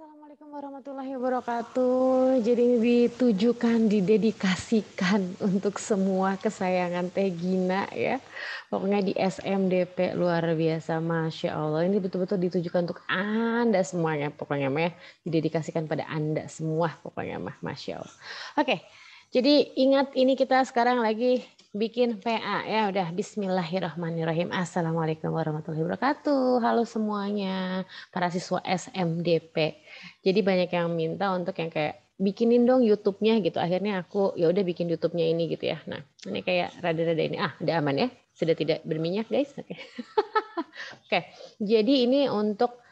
Assalamualaikum warahmatullahi wabarakatuh. Jadi ini ditujukan, didedikasikan untuk semua kesayangan Teh Gina ya. Pokoknya di SMDP luar biasa, Masya Allah. Ini betul-betul ditujukan untuk Anda semuanya pokoknya mah ya, Didedikasikan pada Anda semua pokoknya mah, Masya Allah. Oke, jadi ingat ini kita sekarang lagi bikin PA ya udah bismillahirrahmanirrahim. Assalamualaikum warahmatullahi wabarakatuh. Halo semuanya para siswa SMDP. Jadi banyak yang minta untuk yang kayak bikinin dong YouTube-nya gitu. Akhirnya aku ya udah bikin YouTube-nya ini gitu ya. Nah, ini kayak rada-rada ini. Ah, udah aman ya. Sudah tidak berminyak, guys. Oke. Okay. Oke. Okay. Jadi ini untuk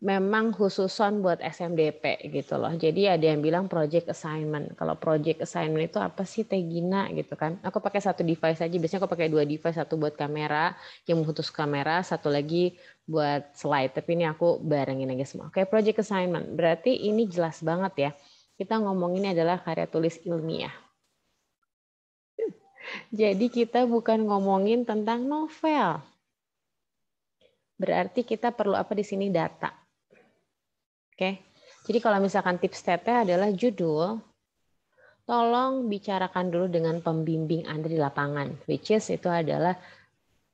memang khususon buat SMDP gitu loh. Jadi ada yang bilang project assignment. Kalau project assignment itu apa sih Tegina gitu kan? Aku pakai satu device aja. Biasanya aku pakai dua device, satu buat kamera yang mengutus kamera, satu lagi buat slide. Tapi ini aku barengin aja semua. Oke, project assignment. Berarti ini jelas banget ya. Kita ngomonginnya adalah karya tulis ilmiah. Jadi kita bukan ngomongin tentang novel. Berarti kita perlu apa di sini data Oke. Jadi kalau misalkan tips teteh adalah judul, tolong bicarakan dulu dengan pembimbing Anda di lapangan, which is itu adalah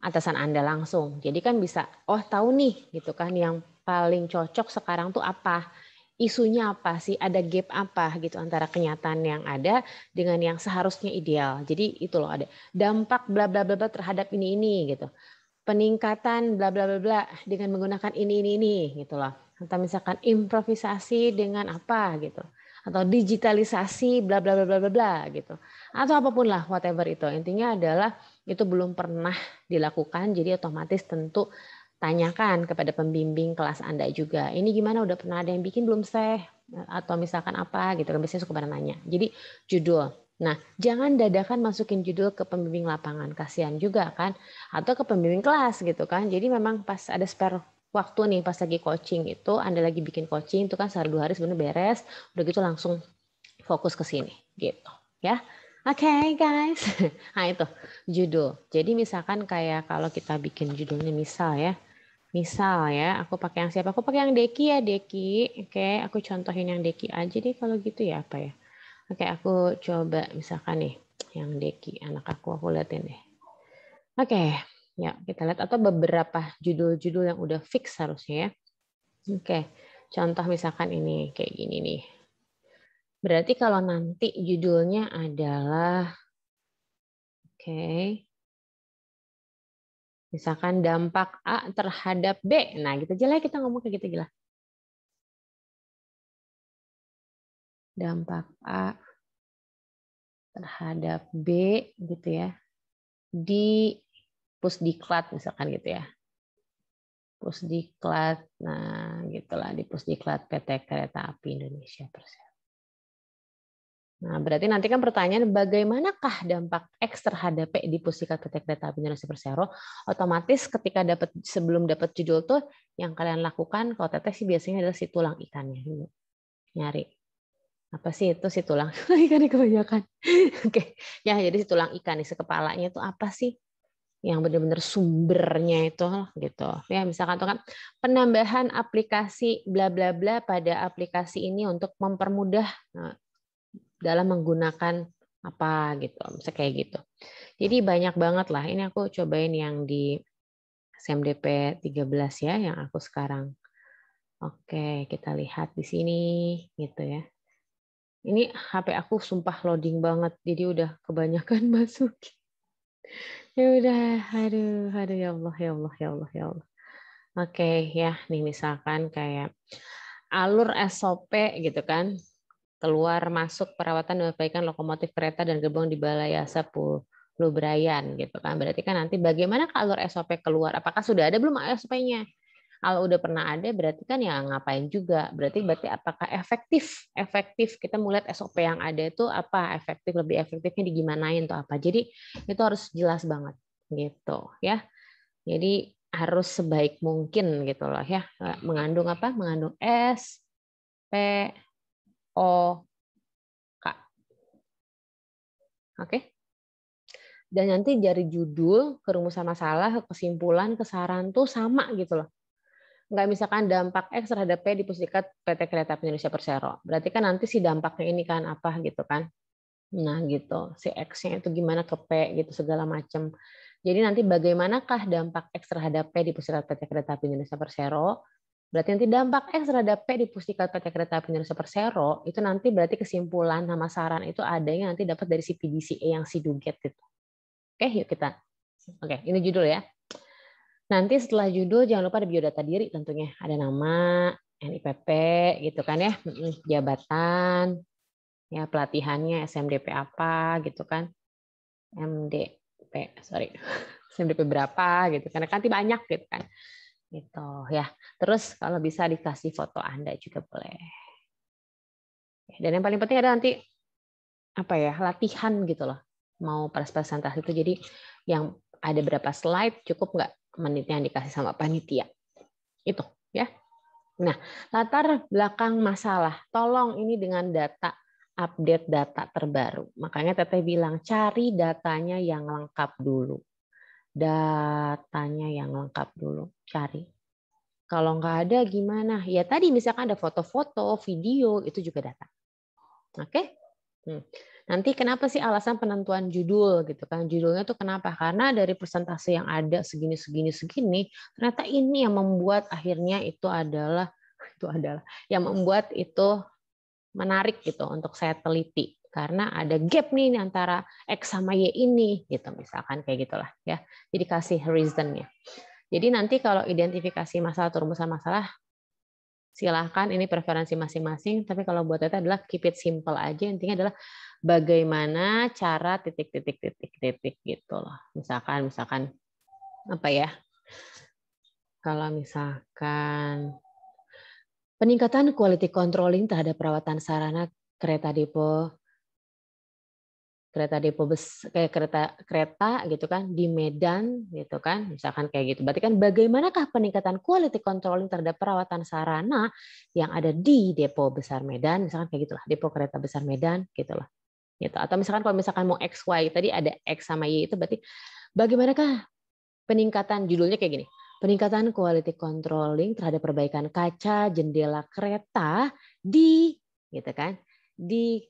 atasan Anda langsung. Jadi kan bisa, oh tahu nih gitu kan yang paling cocok sekarang tuh apa isunya apa sih, ada gap apa gitu antara kenyataan yang ada dengan yang seharusnya ideal. Jadi itu loh ada dampak bla bla bla, bla terhadap ini ini gitu. Peningkatan bla bla bla bla dengan menggunakan ini ini ini gitu loh atau misalkan improvisasi dengan apa gitu atau digitalisasi bla bla bla bla bla bla gitu atau apapun lah whatever itu intinya adalah itu belum pernah dilakukan jadi otomatis tentu tanyakan kepada pembimbing kelas anda juga ini gimana udah pernah ada yang bikin belum sih atau misalkan apa gitu kan biasanya suka pada nanya jadi judul nah jangan dadakan masukin judul ke pembimbing lapangan kasihan juga kan atau ke pembimbing kelas gitu kan jadi memang pas ada spare waktu nih pas lagi coaching itu Anda lagi bikin coaching itu kan sehari dua hari sebenarnya beres udah gitu langsung fokus ke sini gitu ya Oke okay, guys, nah itu judul. Jadi misalkan kayak kalau kita bikin judulnya misal ya, misal ya, aku pakai yang siapa? Aku pakai yang Deki ya Deki. Oke, okay, aku contohin yang Deki aja deh kalau gitu ya apa ya? Oke, okay, aku coba misalkan nih yang Deki anak aku aku liatin deh. Oke, okay. Ya, kita lihat atau beberapa judul-judul yang udah fix harusnya ya. Oke. Contoh misalkan ini kayak gini nih. Berarti kalau nanti judulnya adalah Oke. Misalkan dampak A terhadap B. Nah, gitu aja lah kita ngomong kayak gitu gila Dampak A terhadap B gitu ya. Di pusdiklat misalkan gitu ya. Pusdiklat, nah gitulah di Pusdiklat PT Kereta Api Indonesia Persero. Nah, berarti nanti kan pertanyaan bagaimanakah dampak X terhadap P di Pusdiklat PT Kereta Api Indonesia Persero? Otomatis ketika dapat sebelum dapat judul tuh yang kalian lakukan kalau teteh sih biasanya adalah si tulang ikannya dulu. Nyari apa sih itu si tulang ikan kebanyakan. Oke, ya jadi si tulang ikan nih sekepalanya itu apa sih? yang benar-benar sumbernya itu gitu. Ya, misalkan tuh kan penambahan aplikasi bla bla bla pada aplikasi ini untuk mempermudah nah, dalam menggunakan apa gitu, misalnya kayak gitu. Jadi banyak banget lah. Ini aku cobain yang di SMDP 13 ya yang aku sekarang. Oke, kita lihat di sini gitu ya. Ini HP aku sumpah loading banget, jadi udah kebanyakan masukin ya udah aduh aduh ya Allah ya Allah ya Allah ya Allah oke okay, ya nih misalkan kayak alur SOP gitu kan keluar masuk perawatan dan perbaikan lokomotif kereta dan gerbong di Balai Yasa Pulubrayan gitu kan berarti kan nanti bagaimana kalau SOP keluar apakah sudah ada belum SOP-nya kalau udah pernah ada berarti kan ya ngapain juga. Berarti berarti apakah efektif? Efektif kita melihat SOP yang ada itu apa efektif lebih efektifnya di gimanain tuh apa. Jadi itu harus jelas banget gitu ya. Jadi harus sebaik mungkin gitu loh ya. Mengandung apa? Mengandung S P O K. Oke. dan nanti dari judul ke rumusan masalah kesimpulan kesaran tuh sama gitu loh nggak misalkan dampak X terhadap P di pusdiklat PT Kereta Api Indonesia Persero. Berarti kan nanti si dampaknya ini kan apa gitu kan. Nah gitu, si X-nya itu gimana ke P gitu segala macam. Jadi nanti bagaimanakah dampak X terhadap P di pusdiklat PT Kereta Api Indonesia Persero? Berarti nanti dampak X terhadap P di pusdiklat PT Kereta Api Indonesia Persero, itu nanti berarti kesimpulan sama saran itu ada yang nanti dapat dari si PDCA e yang si Duget itu. Oke, yuk kita. Oke, ini judul ya. Nanti setelah judul jangan lupa ada biodata diri tentunya. Ada nama, NIPP gitu kan ya, jabatan, ya pelatihannya SMDP apa gitu kan. MDP, sorry. SMDP berapa gitu karena kan nanti banyak gitu kan. Gitu ya. Terus kalau bisa dikasih foto Anda juga boleh. Dan yang paling penting ada nanti apa ya, latihan gitu loh. Mau presentasi itu jadi yang ada berapa slide cukup nggak menit yang dikasih sama panitia. Itu ya. Nah, latar belakang masalah. Tolong ini dengan data update data terbaru. Makanya Teteh bilang cari datanya yang lengkap dulu. Datanya yang lengkap dulu, cari. Kalau nggak ada gimana? Ya tadi misalkan ada foto-foto, video, itu juga data. Oke? Okay? Hmm. Nanti kenapa sih alasan penentuan judul gitu kan? Judulnya tuh kenapa? Karena dari persentase yang ada segini segini segini, ternyata ini yang membuat akhirnya itu adalah itu adalah yang membuat itu menarik gitu untuk saya teliti karena ada gap nih antara x sama y ini gitu misalkan kayak gitulah ya jadi kasih reasonnya jadi nanti kalau identifikasi masalah atau rumusan masalah silahkan ini preferensi masing-masing tapi kalau buat teteh adalah keep it simple aja intinya adalah bagaimana cara titik titik titik titik gitu loh misalkan misalkan apa ya kalau misalkan peningkatan quality controlling terhadap perawatan sarana kereta depo kereta depo bes kayak kereta kereta gitu kan di Medan gitu kan misalkan kayak gitu berarti kan bagaimanakah peningkatan quality controlling terhadap perawatan sarana yang ada di depo besar Medan misalkan kayak gitulah depo kereta besar Medan gitulah gitu atau misalkan kalau misalkan mau x y tadi ada x sama y itu berarti bagaimanakah peningkatan judulnya kayak gini peningkatan quality controlling terhadap perbaikan kaca jendela kereta di gitu kan di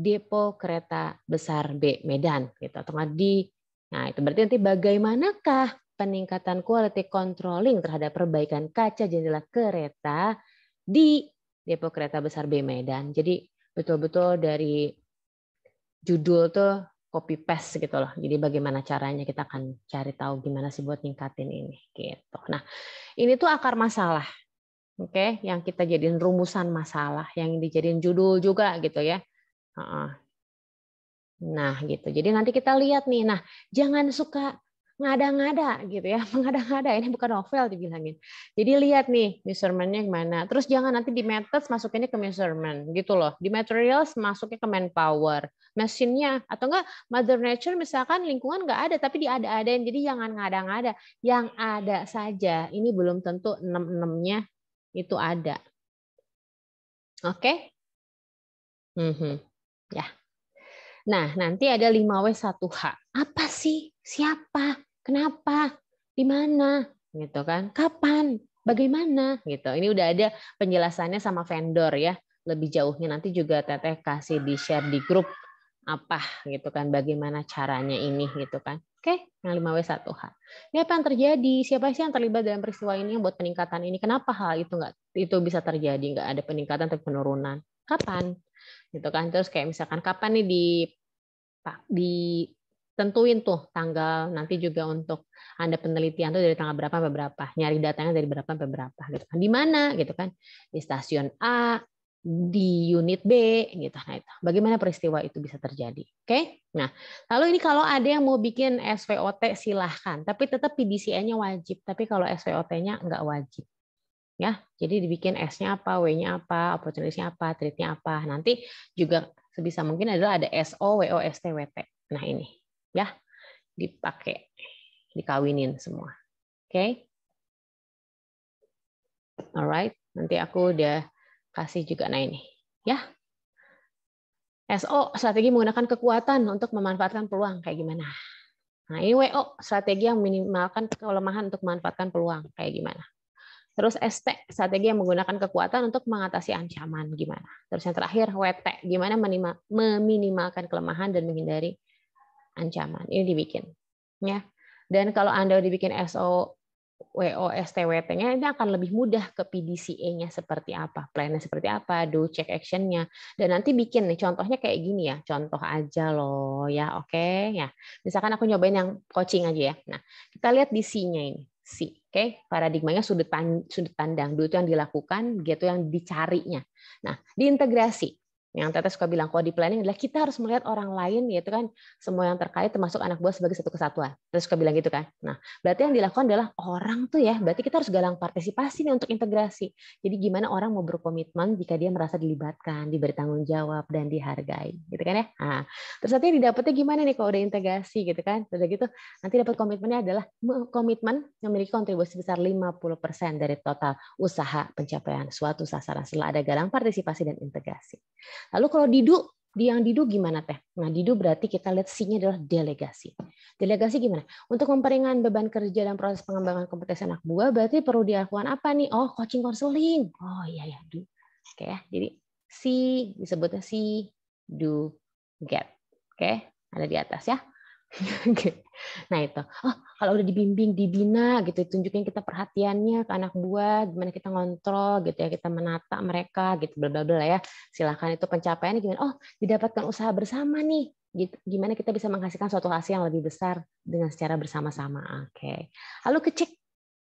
depo kereta besar B Medan gitu atau di nah itu berarti nanti bagaimanakah peningkatan quality controlling terhadap perbaikan kaca jendela kereta di depo kereta besar B Medan jadi betul-betul dari judul tuh copy paste gitu loh. Jadi bagaimana caranya kita akan cari tahu gimana sih buat ningkatin ini gitu. Nah, ini tuh akar masalah. Oke, okay? yang kita jadiin rumusan masalah, yang dijadiin judul juga gitu ya. Nah, gitu. Jadi nanti kita lihat nih. Nah, jangan suka ngada-ngada gitu ya, mengada-ngada ini bukan novel dibilangin. Jadi lihat nih measurementnya gimana. Terus jangan nanti di methods masukinnya ke measurement gitu loh. Di materials masuknya ke manpower, mesinnya atau enggak mother nature misalkan lingkungan enggak ada tapi diada-adain. Jadi jangan ngada-ngada, yang ada saja. Ini belum tentu enam-enamnya itu ada. Oke? Okay? Mm -hmm ya. Nah, nanti ada 5W1H. Apa sih? Siapa? Kenapa? Di mana? Gitu kan? Kapan? Bagaimana? Gitu. Ini udah ada penjelasannya sama vendor ya. Lebih jauhnya nanti juga Teteh kasih di-share di grup apa gitu kan bagaimana caranya ini gitu kan oke yang 5W1H ini apa yang terjadi siapa sih yang terlibat dalam peristiwa ini yang buat peningkatan ini kenapa hal itu nggak itu bisa terjadi nggak ada peningkatan atau penurunan kapan gitu kan terus kayak misalkan kapan nih di di tentuin tuh tanggal nanti juga untuk anda penelitian tuh dari tanggal berapa sampai berapa nyari datanya dari berapa sampai berapa gitu kan di mana gitu kan di stasiun A di unit B gitu. Nah, itu. bagaimana peristiwa itu bisa terjadi? Oke. Okay? Nah, lalu ini kalau ada yang mau bikin SVOT silahkan, tapi tetap PDCA-nya wajib, tapi kalau SVOT-nya nggak wajib ya. Jadi dibikin S-nya apa, W-nya apa, opportunity-nya apa, treat-nya apa. Nanti juga sebisa mungkin adalah ada SO, WO, ST, WT. Nah, ini ya. Dipakai dikawinin semua. Oke. Okay? Alright, nanti aku udah kasih juga nah ini, ya. SO strategi menggunakan kekuatan untuk memanfaatkan peluang kayak gimana? Nah, ini WO strategi yang minimalkan kelemahan untuk memanfaatkan peluang kayak gimana? Terus ST, strategi yang menggunakan kekuatan untuk mengatasi ancaman gimana. Terus yang terakhir WT, gimana menima, meminimalkan kelemahan dan menghindari ancaman. Ini dibikin, ya. Dan kalau Anda dibikin SO WO wt nya ini akan lebih mudah ke PDCA-nya seperti apa, plannya seperti apa, do check action-nya. Dan nanti bikin nih contohnya kayak gini ya, contoh aja loh ya, oke okay? ya. Misalkan aku nyobain yang coaching aja ya. Nah, kita lihat di C-nya ini, C. Oke, okay? paradigmanya sudut, pandang, sudut pandang dulu itu yang dilakukan, gitu yang dicarinya. Nah, diintegrasi yang Teteh suka bilang kalau di planning adalah kita harus melihat orang lain yaitu kan semua yang terkait termasuk anak buah sebagai satu kesatuan. Terus suka bilang gitu kan. Nah, berarti yang dilakukan adalah orang tuh ya, berarti kita harus galang partisipasi nih untuk integrasi. Jadi gimana orang mau berkomitmen jika dia merasa dilibatkan, diberi tanggung jawab dan dihargai, gitu kan ya. Nah, terus nanti didapatnya gimana nih kalau udah integrasi gitu kan. Terus gitu nanti dapat komitmennya adalah komitmen memiliki kontribusi besar 50% dari total usaha pencapaian suatu sasaran setelah ada galang partisipasi dan integrasi. Lalu kalau didu di yang didu gimana teh? Nah didu berarti kita lihat sinya adalah delegasi. Delegasi gimana? Untuk memperingan beban kerja dan proses pengembangan kompetensi anak buah berarti perlu dilakukan apa nih? Oh coaching konseling. Oh iya ya do. Oke ya. Jadi si disebutnya si do get. Oke, ada di atas ya. Oke. Nah itu, oh, kalau udah dibimbing, dibina gitu, tunjukin kita perhatiannya ke anak buah, gimana kita ngontrol gitu ya, kita menata mereka gitu, bla bla ya. silahkan itu pencapaiannya gimana? Oh, didapatkan usaha bersama nih. Gitu. Gimana kita bisa menghasilkan suatu hasil yang lebih besar dengan secara bersama-sama. Oke. Okay. Lalu kecek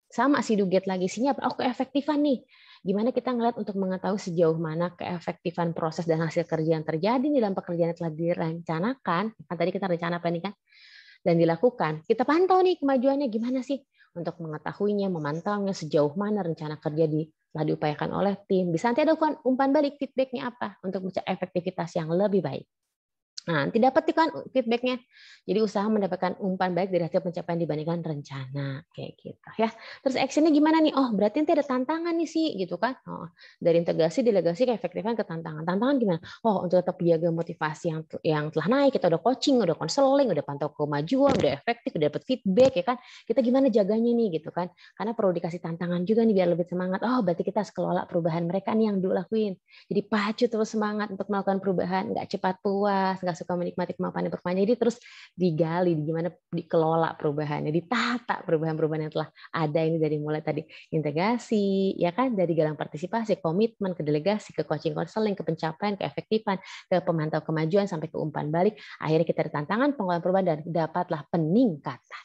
sama si Duget lagi sini apa? Oh, keefektifan nih. Gimana kita ngeliat untuk mengetahui sejauh mana keefektifan proses dan hasil kerja yang terjadi di dalam pekerjaan yang telah direncanakan. Kan tadi kita rencana apa nih kan? dan dilakukan, kita pantau nih kemajuannya gimana sih untuk mengetahuinya, memantaunya sejauh mana rencana kerja di telah diupayakan oleh tim. Bisa nanti ada umpan balik feedbacknya apa untuk mencapai efektivitas yang lebih baik. Nah, nanti dapat kan feedbacknya. Jadi usaha mendapatkan umpan baik dari hasil pencapaian dibandingkan rencana kayak gitu ya. Terus actionnya gimana nih? Oh berarti nanti ada tantangan nih sih gitu kan? Oh, dari integrasi delegasi ke efektifan ke tantangan. Tantangan gimana? Oh untuk tetap jaga motivasi yang yang telah naik kita udah coaching, udah konseling, udah pantau kemajuan, udah efektif, udah dapat feedback ya kan? Kita gimana jaganya nih gitu kan? Karena perlu dikasih tantangan juga nih biar lebih semangat. Oh berarti kita harus kelola perubahan mereka nih yang dulu lakuin. Jadi pacu terus semangat untuk melakukan perubahan, nggak cepat puas, nggak suka menikmati kemampuan yang berkembang. Jadi terus digali gimana dikelola perubahannya, ditata perubahan-perubahan yang telah ada ini dari mulai tadi integrasi, ya kan dari galang partisipasi, komitmen, ke delegasi, ke coaching counseling, ke pencapaian, ke efektifan, ke pemantau kemajuan sampai ke umpan balik. Akhirnya kita ada tantangan pengelolaan perubahan dan dapatlah peningkatan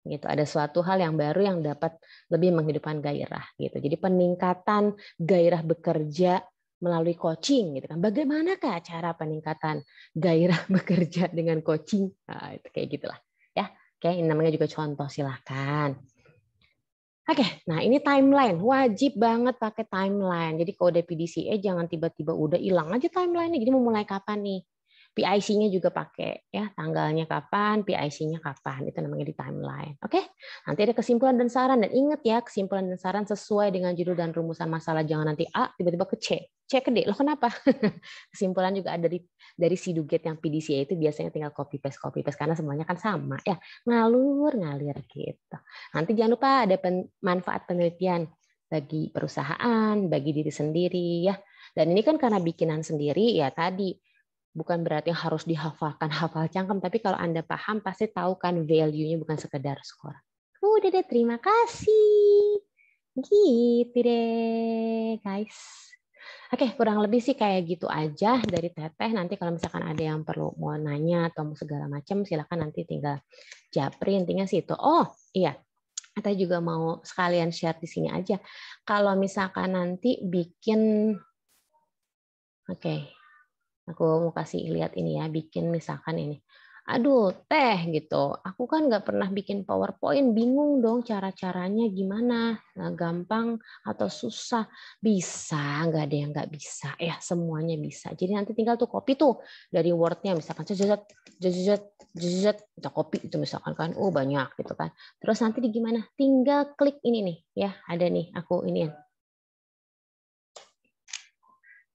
gitu ada suatu hal yang baru yang dapat lebih menghidupkan gairah gitu jadi peningkatan gairah bekerja melalui coaching gitu kan. Bagaimanakah cara peningkatan gairah bekerja dengan coaching? Nah, itu kayak gitulah ya. Oke, ini namanya juga contoh silahkan Oke, nah ini timeline. Wajib banget pakai timeline. Jadi kalau udah PDCA jangan tiba-tiba udah hilang aja timeline-nya. Jadi mau mulai kapan nih? PIC-nya juga pakai ya tanggalnya kapan, PIC-nya kapan itu namanya di timeline. Oke, okay? nanti ada kesimpulan dan saran dan ingat ya kesimpulan dan saran sesuai dengan judul dan rumusan masalah jangan nanti A tiba-tiba ke C, C ke D. Loh kenapa? kesimpulan juga ada dari dari si Duget yang PDCA itu biasanya tinggal copy paste copy paste karena semuanya kan sama ya ngalur ngalir gitu. Nanti jangan lupa ada pen, manfaat penelitian bagi perusahaan, bagi diri sendiri ya. Dan ini kan karena bikinan sendiri ya tadi bukan berarti harus dihafalkan hafal cangkem tapi kalau anda paham pasti tahu kan value-nya bukan sekedar skor udah deh terima kasih gitu deh guys oke kurang lebih sih kayak gitu aja dari teteh nanti kalau misalkan ada yang perlu mau nanya atau mau segala macam silakan nanti tinggal japri intinya situ. oh iya Teteh juga mau sekalian share di sini aja. Kalau misalkan nanti bikin, oke, okay, aku mau kasih lihat ini ya bikin misalkan ini aduh teh gitu aku kan nggak pernah bikin powerpoint bingung dong cara caranya gimana nah, gampang atau susah bisa nggak ada yang nggak bisa ya semuanya bisa jadi nanti tinggal tuh copy tuh dari wordnya misalkan jajat jajat jajat kita copy itu misalkan kan oh banyak gitu kan terus nanti di gimana tinggal klik ini nih ya ada nih aku ini ya.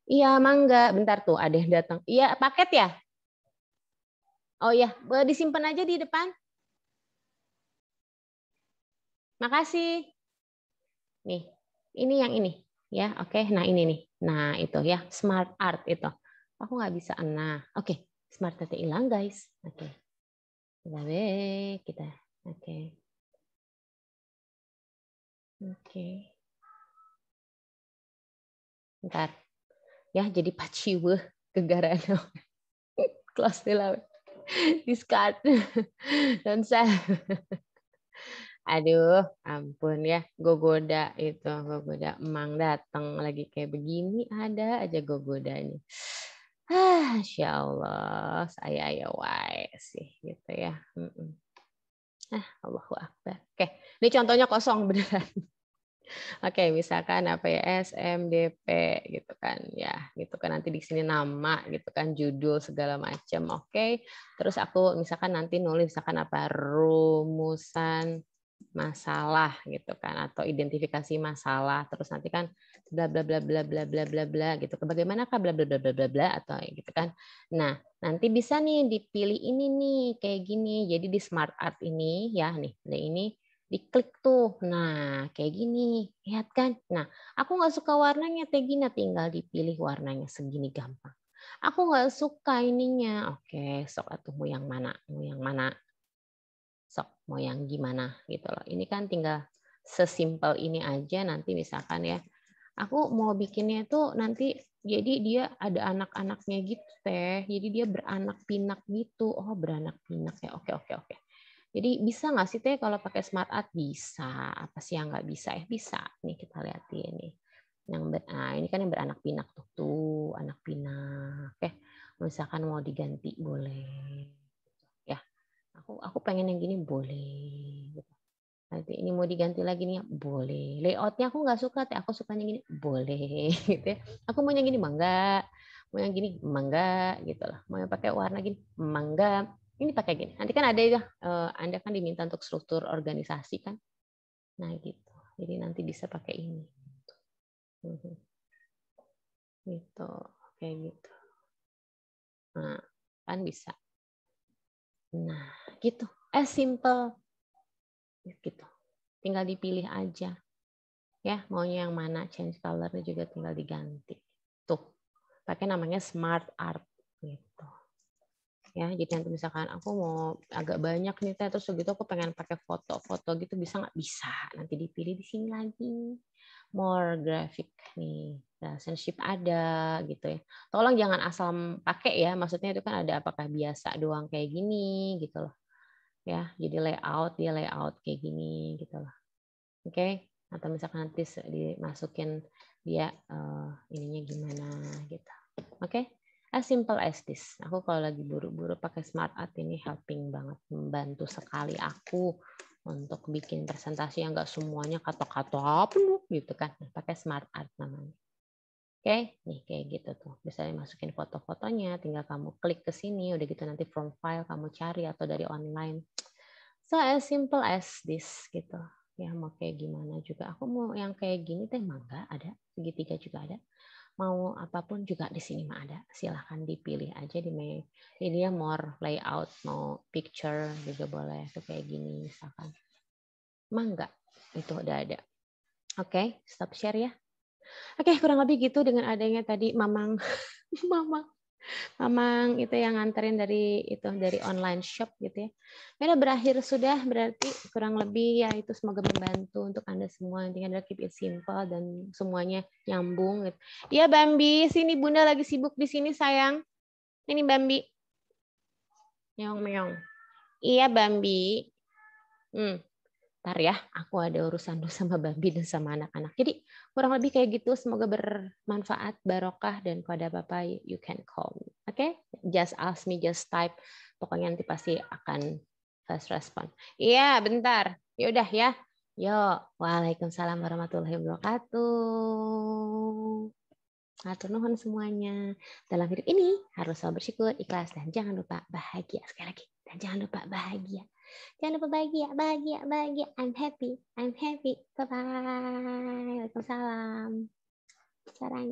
Iya, mangga. Bentar tuh, ada yang datang. Iya, paket ya? Oh iya, disimpan aja di depan. Makasih. Nih, ini yang ini. Ya, oke. Okay. Nah, ini nih. Nah, itu ya, smart art itu. Aku nggak bisa. Nah, oke. Okay. Smart art hilang, guys. Oke. Okay. Kita kita. Oke. Okay. Oke. Okay. Bentar ya jadi paciwe kegaraan kelas lawe diskat dan saya aduh ampun ya gogoda itu gogoda emang datang lagi kayak begini ada aja gogodanya ah insya Allah saya ya wae sih gitu ya ah Allahu Akbar oke ini contohnya kosong beneran Oke, misalkan apa ya SMDP gitu kan ya, gitu kan nanti di sini nama gitu kan judul segala macam. Oke. Okay. Terus aku misalkan nanti nulis misalkan apa rumusan masalah gitu kan atau identifikasi masalah terus nanti kan bla bla bla bla bla bla bla bla gitu kah bla bla bla bla bla bla atau gitu kan nah nanti bisa nih dipilih ini nih kayak gini jadi di smart art ini ya nih ini diklik tuh. Nah, kayak gini, lihat kan? Nah, aku nggak suka warnanya, kayak gini tinggal dipilih warnanya segini gampang. Aku nggak suka ininya. Oke, sok atuh mau yang mana? Mau yang mana? Sok mau yang gimana gitu loh. Ini kan tinggal sesimpel ini aja nanti misalkan ya. Aku mau bikinnya tuh nanti jadi dia ada anak-anaknya gitu teh. Jadi dia beranak pinak gitu. Oh, beranak pinak ya. Oke, oke, oke jadi bisa nggak sih teh kalau pakai smart art bisa? Apa sih yang nggak bisa? Eh bisa. Nih kita lihat ini Yang ber, nah, ini kan yang beranak pinak tuh, tuh anak pinak. Eh, misalkan mau diganti boleh. Ya, aku aku pengen yang gini boleh. Nanti ini mau diganti lagi nih boleh. Layoutnya aku nggak suka, teh aku sukanya gini boleh. Gitu ya. Aku mau yang gini mangga, mau yang gini mangga gitu lah. Mau yang pakai warna gini mangga ini pakai gini. Nanti kan ada ya, Anda kan diminta untuk struktur organisasi kan. Nah gitu. Jadi nanti bisa pakai ini. Mhm. Gitu, kayak gitu. Nah, kan bisa. Nah, gitu. As eh, simple. Ya, gitu. Tinggal dipilih aja. Ya, maunya yang mana, change color juga tinggal diganti. Tuh, pakai namanya smart art. Gitu ya jadi gitu. nanti misalkan aku mau agak banyak nih teh terus begitu aku pengen pakai foto-foto gitu bisa nggak bisa nanti dipilih di sini lagi more graphic nih relationship nah, ada gitu ya tolong jangan asal pakai ya maksudnya itu kan ada apakah biasa doang kayak gini gitu loh ya jadi layout dia layout kayak gini gitu loh oke okay? atau misalkan nanti dimasukin dia uh, ininya gimana gitu oke okay? as ah, simple as this. Aku kalau lagi buru-buru pakai smart art ini helping banget membantu sekali aku untuk bikin presentasi yang enggak semuanya kata-kata apa gitu kan. Nah, pakai smart art namanya. Oke, okay? nih kayak gitu tuh. Bisa dimasukin foto-fotonya, tinggal kamu klik ke sini, udah gitu nanti from file kamu cari atau dari online. So as simple as this gitu. Ya mau kayak gimana juga. Aku mau yang kayak gini teh mangga ada, segitiga juga ada mau apapun juga di sini mah ada. Silahkan dipilih aja di menu. Ini dia ya more layout, mau picture juga boleh. Tuh kayak gini misalkan. Mangga, itu udah ada. Oke, okay, stop share ya. Oke, okay, kurang lebih gitu dengan adanya tadi Mamang. Mamang. Mamang itu yang nganterin dari itu dari online shop gitu ya. Beda berakhir sudah berarti kurang lebih ya itu semoga membantu untuk Anda semua. Intinya adalah keep it simple dan semuanya nyambung gitu. Iya Bambi, sini Bunda lagi sibuk di sini sayang. Ini Bambi. Meong meong. Iya Bambi. Hmm. Ntar ya, aku ada urusan dulu sama Babi dan sama anak-anak. Jadi kurang lebih kayak gitu. Semoga bermanfaat, barokah, dan pada Bapak you can call me. Oke? Okay? Just ask me, just type. Pokoknya nanti pasti akan fast respond. Iya, bentar. Yaudah ya. Yo, waalaikumsalam warahmatullahi wabarakatuh. Atur nuhun semuanya. Dalam hidup ini harus selalu bersyukur, ikhlas, dan jangan lupa bahagia. Sekali lagi, dan jangan lupa bahagia. Jangan lupa bahagia, bahagia, bahagia. I'm happy, I'm happy. Bye-bye. Waalaikumsalam. sekarang